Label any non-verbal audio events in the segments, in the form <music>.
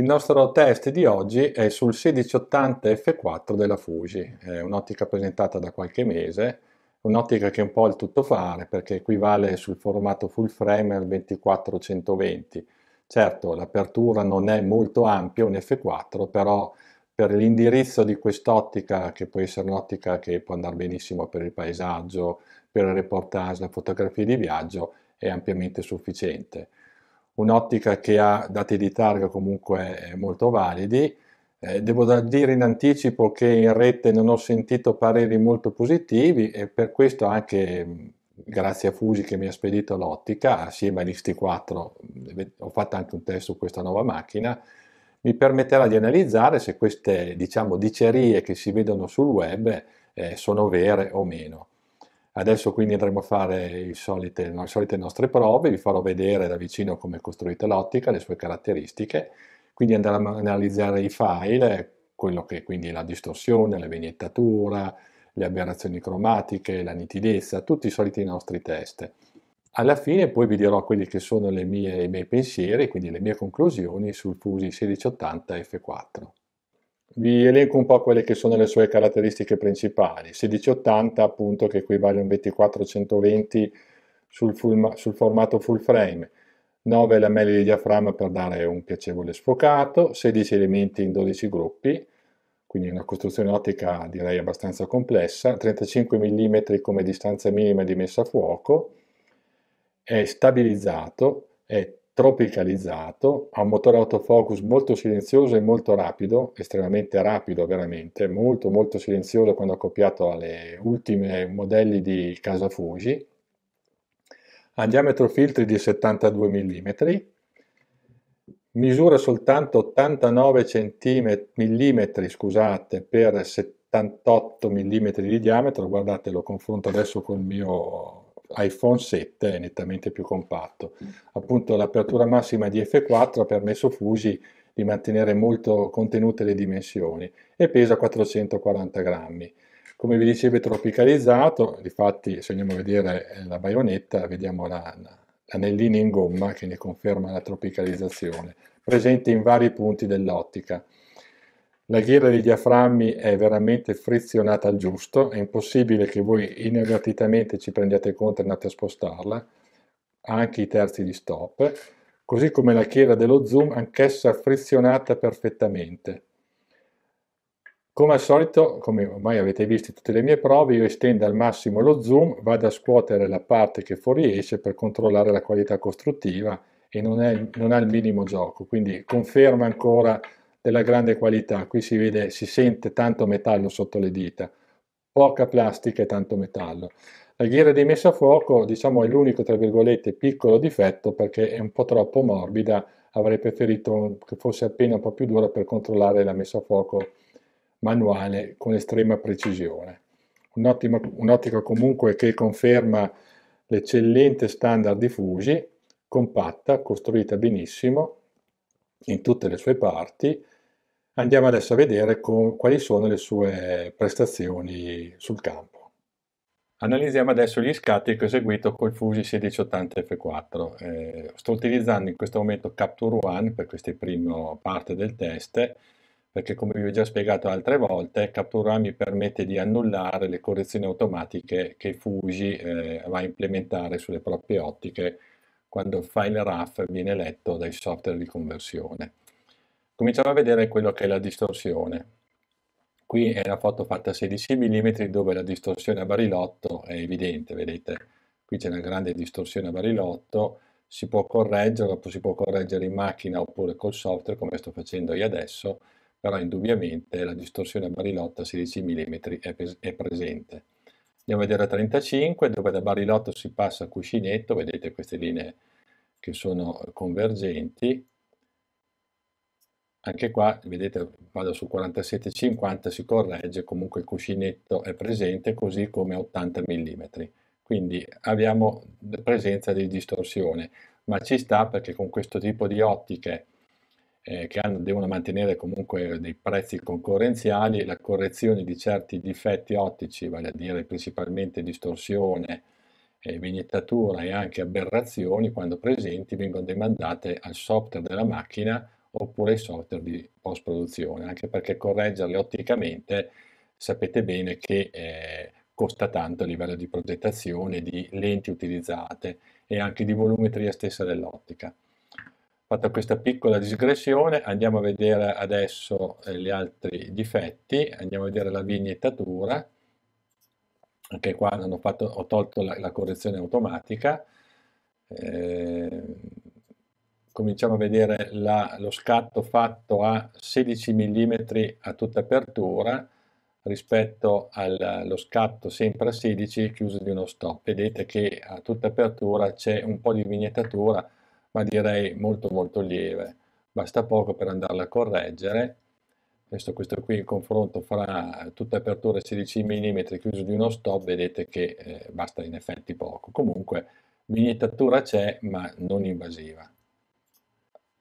Il nostro test di oggi è sul 1680 F4 della Fuji, è un'ottica presentata da qualche mese, un'ottica che è un po' il tutto fare perché equivale sul formato full frame al 24120. 120 Certo, l'apertura non è molto ampia, un F4, però per l'indirizzo di quest'ottica, che può essere un'ottica che può andare benissimo per il paesaggio, per il reportage, la fotografia di viaggio, è ampiamente sufficiente un'ottica che ha dati di targa comunque molto validi. Eh, devo dire in anticipo che in rete non ho sentito pareri molto positivi e per questo anche mm, grazie a Fusi che mi ha spedito l'ottica, assieme all'XT4 mm, ho fatto anche un test su questa nuova macchina, mi permetterà di analizzare se queste diciamo dicerie che si vedono sul web eh, sono vere o meno. Adesso quindi andremo a fare solite, le solite nostre prove, vi farò vedere da vicino come è costruita l'ottica, le sue caratteristiche, quindi andremo ad analizzare i file, quello che quindi la distorsione, la vignettatura, le aberrazioni cromatiche, la nitidezza, tutti i soliti nostri test. Alla fine poi vi dirò quelli che sono mie, i miei pensieri, quindi le mie conclusioni sul Fusi 1680 F4. Vi elenco un po' quelle che sono le sue caratteristiche principali. 1680 appunto che equivale a un 2420 sul, full, sul formato full frame, 9 lamelle di diaframma per dare un piacevole sfocato, 16 elementi in 12 gruppi, quindi una costruzione ottica direi abbastanza complessa, 35 mm come distanza minima di messa a fuoco, è stabilizzato, è tropicalizzato, ha un motore autofocus molto silenzioso e molto rapido, estremamente rapido veramente, molto molto silenzioso quando accoppiato alle ultime modelli di Casa Fuji, ha diametro filtri di 72 mm, misura soltanto 89 mm scusate, per 78 mm di diametro, guardate lo confronto adesso col mio iPhone 7 è nettamente più compatto. Mm. Appunto l'apertura massima di F4 ha permesso Fuji di mantenere molto contenute le dimensioni e pesa 440 grammi. Come vi dicevo è tropicalizzato, infatti se andiamo a vedere eh, la baionetta vediamo la, l'anellina in gomma che ne conferma la tropicalizzazione, presente in vari punti dell'ottica la ghiera dei diaframmi è veramente frizionata al giusto, è impossibile che voi inavvertitamente ci prendiate conto e andate a spostarla, anche i terzi di stop, così come la ghiera dello zoom, anch'essa frizionata perfettamente. Come al solito, come ormai avete visto in tutte le mie prove, io estendo al massimo lo zoom, vado a scuotere la parte che fuoriesce per controllare la qualità costruttiva e non, è, non ha il minimo gioco, quindi conferma ancora della grande qualità, qui si vede, si sente tanto metallo sotto le dita, poca plastica e tanto metallo. La ghiera di messa a fuoco diciamo, è l'unico tra virgolette piccolo difetto perché è un po' troppo morbida, avrei preferito che fosse appena un po' più dura per controllare la messa a fuoco manuale con estrema precisione. Un'ottima, un'ottica comunque che conferma l'eccellente standard di Fuji, compatta, costruita benissimo in tutte le sue parti, Andiamo adesso a vedere con, quali sono le sue prestazioni sul campo. Analizziamo adesso gli scatti che ho eseguito col Fuji 1680 F4. Eh, sto utilizzando in questo momento Capture One per questa prima parte del test perché come vi ho già spiegato altre volte Capture One mi permette di annullare le correzioni automatiche che Fuji eh, va a implementare sulle proprie ottiche quando il file RAF viene letto dai software di conversione cominciamo a vedere quello che è la distorsione. Qui è una foto fatta a 16 mm dove la distorsione a barilotto è evidente, vedete? Qui c'è una grande distorsione a barilotto, si può correggere, si può correggere in macchina oppure col software come sto facendo io adesso, però indubbiamente la distorsione a barilotto a 16 mm è, è presente. Andiamo a vedere a 35 dove da barilotto si passa a cuscinetto, vedete queste linee che sono convergenti, anche qua vedete vado su 47,50 si corregge comunque il cuscinetto è presente così come 80 mm quindi abbiamo presenza di distorsione ma ci sta perché con questo tipo di ottiche eh, che hanno, devono mantenere comunque dei prezzi concorrenziali la correzione di certi difetti ottici vale a dire principalmente distorsione eh, vignettatura e anche aberrazioni quando presenti vengono demandate al software della macchina oppure i software di post produzione, anche perché correggerle otticamente sapete bene che eh, costa tanto a livello di progettazione, di lenti utilizzate e anche di volumetria stessa dell'ottica. Fatta questa piccola digressione andiamo a vedere adesso eh, gli altri difetti, andiamo a vedere la vignettatura, anche qua fatto, ho tolto la, la correzione automatica, eh, cominciamo a vedere la, lo scatto fatto a 16 mm a tutta apertura rispetto allo scatto sempre a 16 chiuso di uno stop. Vedete che a tutta apertura c'è un po' di vignettatura, ma direi molto molto lieve. Basta poco per andarla a correggere. Questo, questo qui il confronto fra tutta apertura e 16 mm chiuso di uno stop, vedete che eh, basta in effetti poco. Comunque vignettatura c'è, ma non invasiva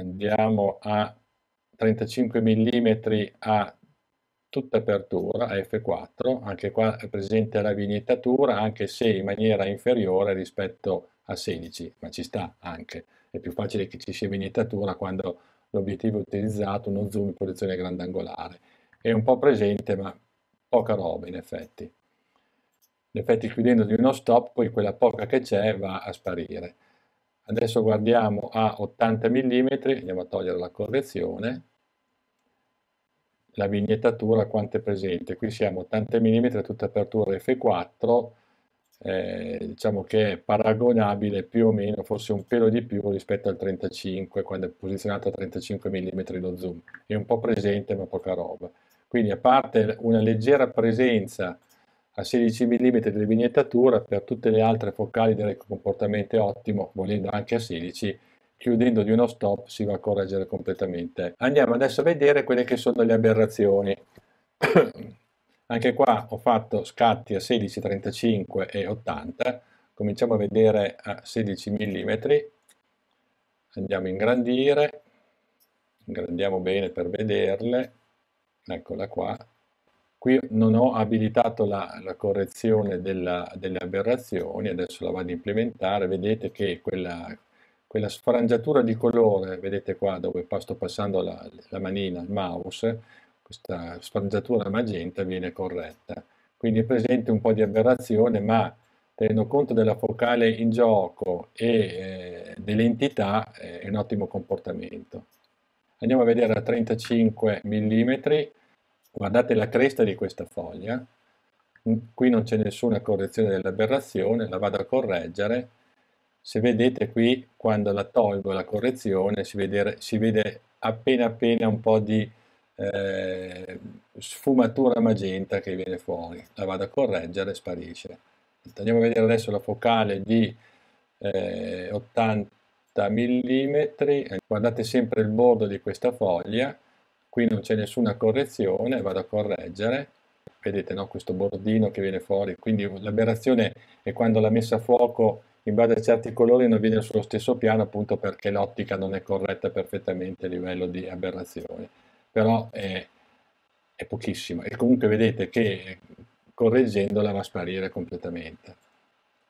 andiamo a 35 mm a tutta apertura, a F4, anche qua è presente la vignettatura, anche se in maniera inferiore rispetto a 16, ma ci sta anche. È più facile che ci sia vignettatura quando l'obiettivo è utilizzato, uno zoom in posizione grandangolare. È un po' presente, ma poca roba in effetti. In effetti chiudendo di uno stop, poi quella poca che c'è va a sparire. Adesso guardiamo a 80 mm, andiamo a togliere la correzione, la vignettatura quanto è presente. Qui siamo 80 mm, tutta apertura F4, eh, diciamo che è paragonabile più o meno, forse un pelo di più rispetto al 35, quando è posizionato a 35 mm lo zoom. È un po' presente ma poca roba. Quindi a parte una leggera presenza a 16 mm di vignettatura per tutte le altre focali del comportamento è ottimo, volendo anche a 16 chiudendo di uno stop si va a correggere completamente. Andiamo adesso a vedere quelle che sono le aberrazioni. <coughs> Anche qua ho fatto scatti a 16, 35 e 80. Cominciamo a vedere a 16 mm. Andiamo a ingrandire. Ingrandiamo bene per vederle. Eccola qua. Qui non ho abilitato la, la correzione della, delle aberrazioni, adesso la vado a implementare, vedete che quella, quella sfrangiatura di colore, vedete qua dove sto passando la, la manina, il mouse, questa sfrangiatura magenta viene corretta. Quindi è presente un po' di aberrazione, ma tenendo conto della focale in gioco e eh, dell'entità eh, è un ottimo comportamento. Andiamo a vedere a 35 mm Guardate la cresta di questa foglia, qui non c'è nessuna correzione dell'aberrazione, la vado a correggere. Se vedete qui, quando la tolgo la correzione, si vede, si vede appena appena un po' di eh, sfumatura magenta che viene fuori. La vado a correggere e sparisce. Andiamo a vedere adesso la focale di eh, 80 mm. Guardate sempre il bordo di questa foglia qui non c'è nessuna correzione, vado a correggere, vedete no? questo bordino che viene fuori, quindi l'aberrazione è quando la messa a fuoco in base a certi colori non viene sullo stesso piano appunto perché l'ottica non è corretta perfettamente a livello di aberrazione, però è, è pochissima e comunque vedete che correggendola va a sparire completamente.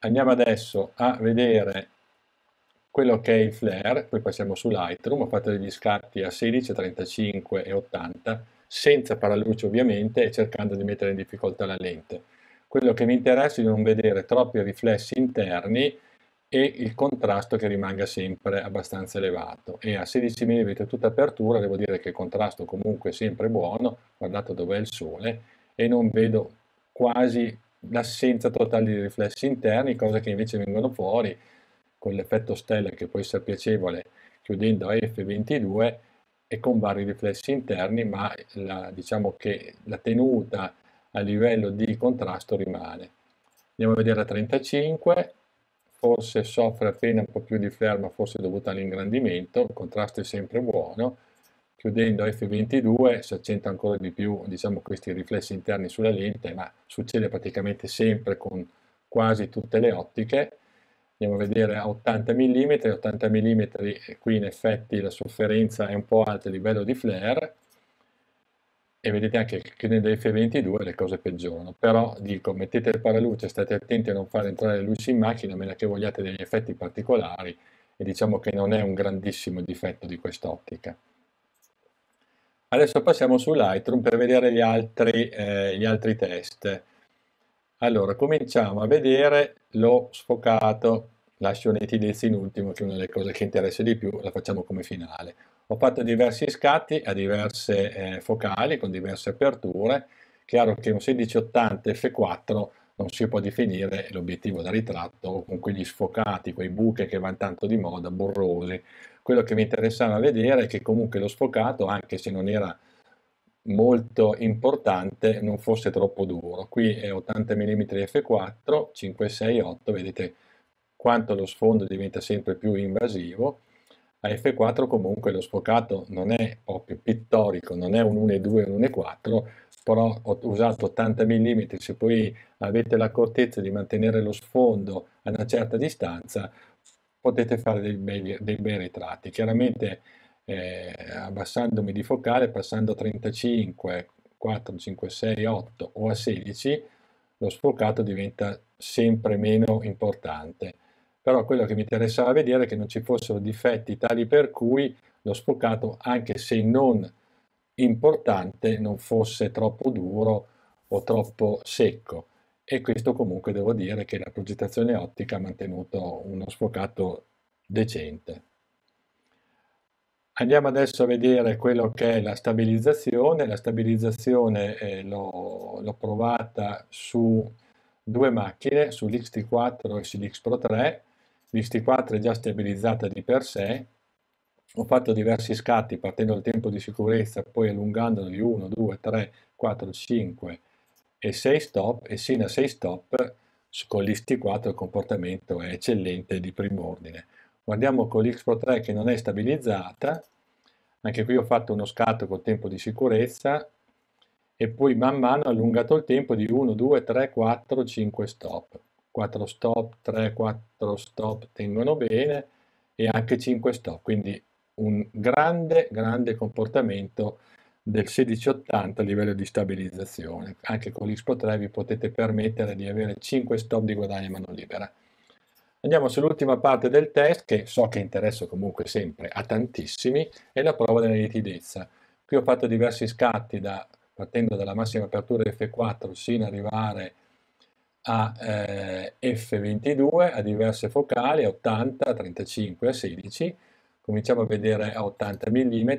Andiamo adesso a vedere quello che è il flare, poi passiamo su Lightroom, ho fatto degli scatti a 16, 35 e 80, senza paraluce ovviamente e cercando di mettere in difficoltà la lente. Quello che mi interessa è di non vedere troppi riflessi interni e il contrasto che rimanga sempre abbastanza elevato e a 16 mm tutta apertura devo dire che il contrasto comunque è sempre buono guardate dove è il sole e non vedo quasi l'assenza totale di riflessi interni cosa che invece vengono fuori con l'effetto stella che può essere piacevole chiudendo a F22 e con vari riflessi interni, ma la, diciamo che la tenuta a livello di contrasto rimane. Andiamo a vedere a 35, forse soffre appena un po' più di flare, ma forse dovuta all'ingrandimento, il contrasto è sempre buono, chiudendo F22 si accenta ancora di più diciamo, questi riflessi interni sulla lente, ma succede praticamente sempre con quasi tutte le ottiche, andiamo a vedere a 80 mm, 80 mm qui in effetti la sofferenza è un po' alta a livello di flare e vedete anche che nell'F22 le cose peggiorano, però dico mettete il paraluce, state attenti a non far entrare le luci in macchina a meno che vogliate degli effetti particolari e diciamo che non è un grandissimo difetto di quest'ottica. Adesso passiamo su Lightroom per vedere gli altri, eh, gli altri test. Allora, cominciamo a vedere lo sfocato. Lascio nitidezza in ultimo, che è una delle cose che interessa di più, la facciamo come finale. Ho fatto diversi scatti a diverse eh, focali, con diverse aperture. Chiaro che un 1680 F4 non si può definire l'obiettivo da ritratto con quegli sfocati, quei buche che vanno tanto di moda, borrosi. Quello che mi interessava vedere è che comunque lo sfocato, anche se non era molto importante non fosse troppo duro. Qui è 80 mm f4, 5, 6, 8, vedete quanto lo sfondo diventa sempre più invasivo. A f4 comunque lo sfocato non è proprio pittorico, non è un 1,2 o un 1,4, però ho usato 80 mm, se poi avete l'accortezza di mantenere lo sfondo a una certa distanza, potete fare dei bei, dei bei ritratti. Chiaramente eh, abbassandomi di focale, passando a 35, 4, 5, 6, 8 o a 16, lo sfocato diventa sempre meno importante. Però quello che mi interessava vedere è che non ci fossero difetti tali per cui lo sfocato, anche se non importante, non fosse troppo duro o troppo secco. E questo comunque devo dire che la progettazione ottica ha mantenuto uno sfocato decente. Andiamo adesso a vedere quello che è la stabilizzazione. La stabilizzazione eh, l'ho provata su due macchine, sull'XT4 e sull'X Pro 3. L'XT4 è già stabilizzata di per sé. Ho fatto diversi scatti partendo dal tempo di sicurezza, poi allungandolo di 1, 2, 3, 4, 5 e 6 stop e sino a 6 stop con l'XT4 il comportamento è eccellente di primo ordine. Guardiamo con l'X Pro 3 che non è stabilizzata, anche qui ho fatto uno scatto col tempo di sicurezza e poi man mano ho allungato il tempo di 1, 2, 3, 4, 5 stop. 4 stop, 3, 4 stop tengono bene e anche 5 stop, quindi un grande, grande comportamento del 1680 a livello di stabilizzazione. Anche con l'Xpo 3 vi potete permettere di avere 5 stop di guadagno a mano libera. Andiamo sull'ultima parte del test, che so che interessa comunque sempre a tantissimi, è la prova della nitidezza. Qui ho fatto diversi scatti da, partendo dalla massima apertura F4 sino ad arrivare a eh, F22 a diverse focali, a 80, a 35, a 16. Cominciamo a vedere a 80 mm,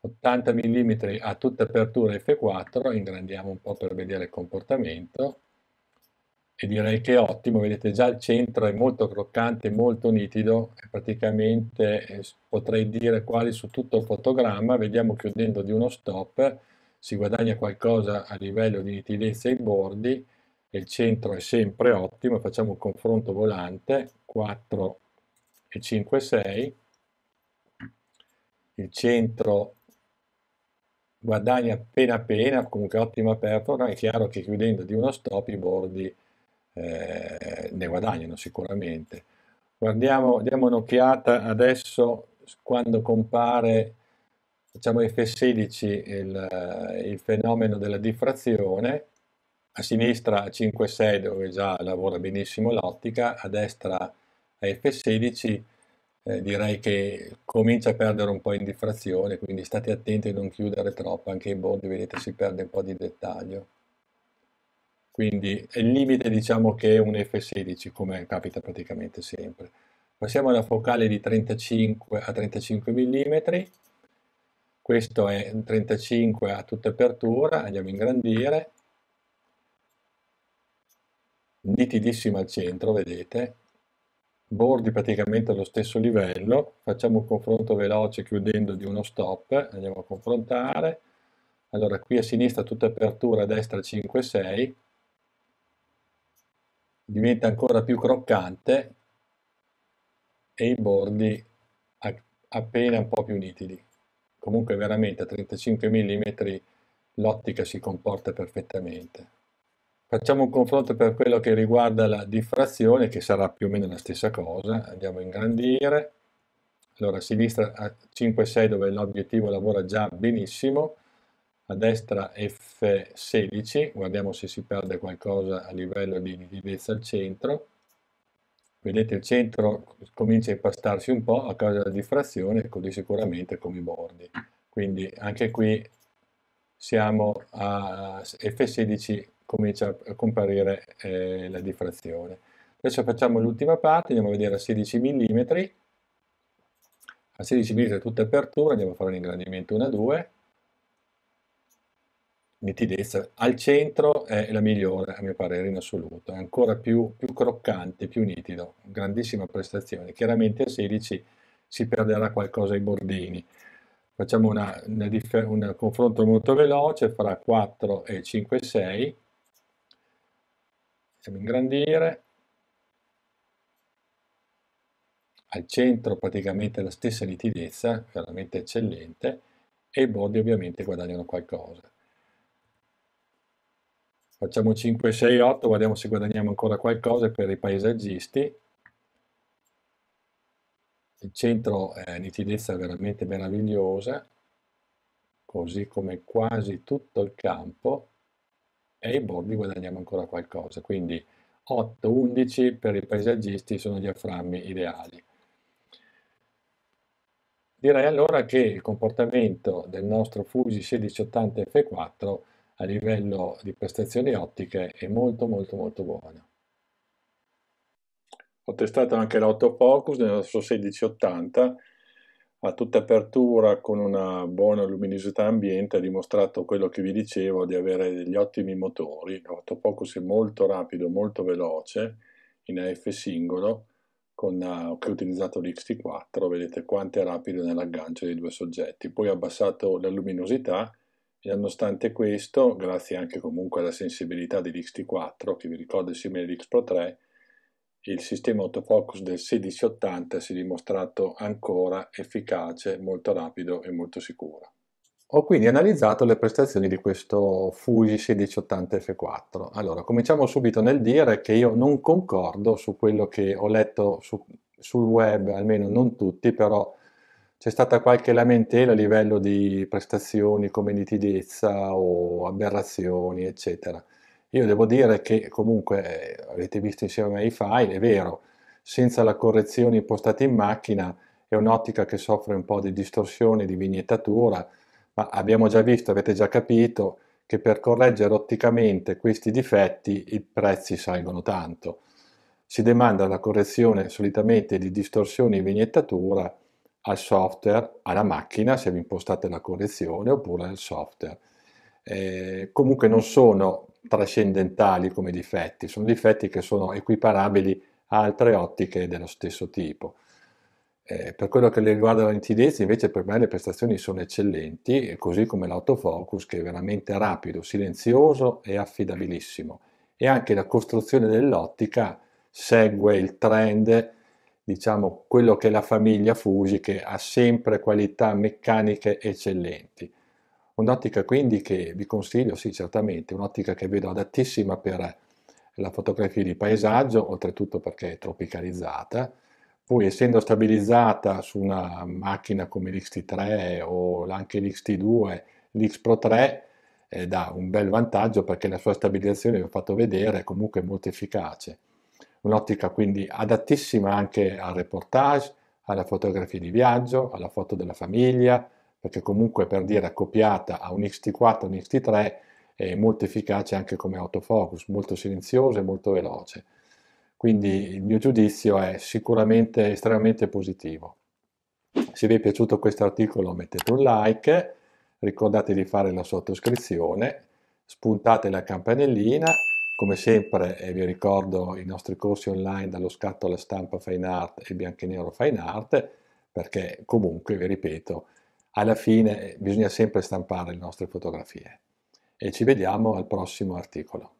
80 mm a tutta apertura F4, ingrandiamo un po' per vedere il comportamento, e direi che è ottimo, vedete già il centro è molto croccante, molto nitido, praticamente eh, potrei dire quasi su tutto il fotogramma, vediamo chiudendo di uno stop, si guadagna qualcosa a livello di nitidezza ai bordi, il centro è sempre ottimo, facciamo un confronto volante, 4 e 5, 6, il centro guadagna appena appena, comunque ottima apertura, è chiaro che chiudendo di uno stop i bordi eh, ne guadagnano sicuramente. Guardiamo, diamo un'occhiata adesso quando compare facciamo F16 il, il fenomeno della diffrazione, a sinistra 5.6 dove già lavora benissimo l'ottica, a destra F16 eh, direi che comincia a perdere un po' in diffrazione, quindi state attenti a non chiudere troppo, anche i bordi vedete si perde un po' di dettaglio quindi il limite diciamo che è un F16 come capita praticamente sempre. Passiamo alla focale di 35 a 35 mm, questo è 35 a tutta apertura, andiamo a ingrandire, nitidissima al centro, vedete, bordi praticamente allo stesso livello, facciamo un confronto veloce chiudendo di uno stop, andiamo a confrontare, allora qui a sinistra tutta apertura, a destra 5-6, diventa ancora più croccante e i bordi appena un po' più nitidi. Comunque veramente a 35 mm l'ottica si comporta perfettamente. Facciamo un confronto per quello che riguarda la diffrazione, che sarà più o meno la stessa cosa. Andiamo a ingrandire. Allora, a sinistra a 5,6 dove l'obiettivo lavora già benissimo, a destra F16, guardiamo se si perde qualcosa a livello di nitidezza al centro, vedete il centro comincia a impastarsi un po' a causa della diffrazione, così sicuramente come i bordi. Quindi anche qui siamo a F16, comincia a comparire eh, la diffrazione. Adesso facciamo l'ultima parte, andiamo a vedere a 16 mm, a 16 mm tutta apertura, andiamo a fare un ingrandimento 1 a 2, nitidezza. Al centro è la migliore, a mio parere, in assoluto, è ancora più, più croccante, più nitido, grandissima prestazione. Chiaramente a 16 si perderà qualcosa ai bordini. Facciamo una, una un confronto molto veloce fra 4 e 5 e 6. Facciamo ingrandire. Al centro praticamente la stessa nitidezza, veramente eccellente, e i bordi ovviamente guadagnano qualcosa. Facciamo 5, 6, 8, vediamo se guadagniamo ancora qualcosa per i paesaggisti. Il centro è nitidezza veramente meravigliosa, così come quasi tutto il campo, e i bordi guadagniamo ancora qualcosa. Quindi 8, 11 per i paesaggisti sono gli afframmi ideali. Direi allora che il comportamento del nostro Fuji 1680 F4 a livello di prestazioni ottiche è molto molto molto buona. Ho testato anche l'autofocus nella sua 1680 a tutta apertura con una buona luminosità ambiente ha dimostrato quello che vi dicevo di avere degli ottimi motori l'autofocus è molto rapido molto veloce in AF singolo con, ho utilizzato l'XT4 vedete quanto è rapido nell'aggancio dei due soggetti poi ho abbassato la luminosità e nonostante questo, grazie anche comunque alla sensibilità dell'XT4, che vi ricordo è simile all'X Pro 3, il sistema autofocus del 1680 si è dimostrato ancora efficace, molto rapido e molto sicuro. Ho quindi analizzato le prestazioni di questo Fuji 1680 F4. Allora, cominciamo subito nel dire che io non concordo su quello che ho letto su, sul web, almeno non tutti, però c'è stata qualche lamentela a livello di prestazioni come nitidezza o aberrazioni, eccetera. Io devo dire che comunque eh, avete visto insieme ai file, è vero, senza la correzione impostata in macchina è un'ottica che soffre un po' di distorsione, di vignettatura, ma abbiamo già visto, avete già capito, che per correggere otticamente questi difetti i prezzi salgono tanto. Si demanda la correzione solitamente di distorsione e vignettatura al software, alla macchina se vi impostate la correzione oppure al software. Eh, comunque non sono trascendentali come difetti, sono difetti che sono equiparabili a altre ottiche dello stesso tipo. Eh, per quello che riguarda la nitidezza, invece, per me le prestazioni sono eccellenti, così come l'autofocus che è veramente rapido, silenzioso e affidabilissimo. E anche la costruzione dell'ottica segue il trend diciamo, quello che è la famiglia Fuji che ha sempre qualità meccaniche eccellenti. Un'ottica quindi che vi consiglio, sì certamente, un'ottica che vedo adattissima per la fotografia di paesaggio, oltretutto perché è tropicalizzata, poi essendo stabilizzata su una macchina come l'XT3 o anche l'XT2, l'X Pro 3 eh, dà un bel vantaggio perché la sua stabilizzazione, vi ho fatto vedere, è comunque molto efficace un'ottica quindi adattissima anche al reportage, alla fotografia di viaggio, alla foto della famiglia, perché comunque per dire accoppiata a un xt t 4 un xt 3 è molto efficace anche come autofocus, molto silenzioso e molto veloce. Quindi il mio giudizio è sicuramente estremamente positivo. Se vi è piaciuto questo articolo mettete un like, ricordate di fare la sottoscrizione, spuntate la campanellina come sempre eh, vi ricordo i nostri corsi online dallo scatto alla stampa fine art e bianco e Nero fine art perché comunque, vi ripeto, alla fine eh, bisogna sempre stampare le nostre fotografie. E ci vediamo al prossimo articolo.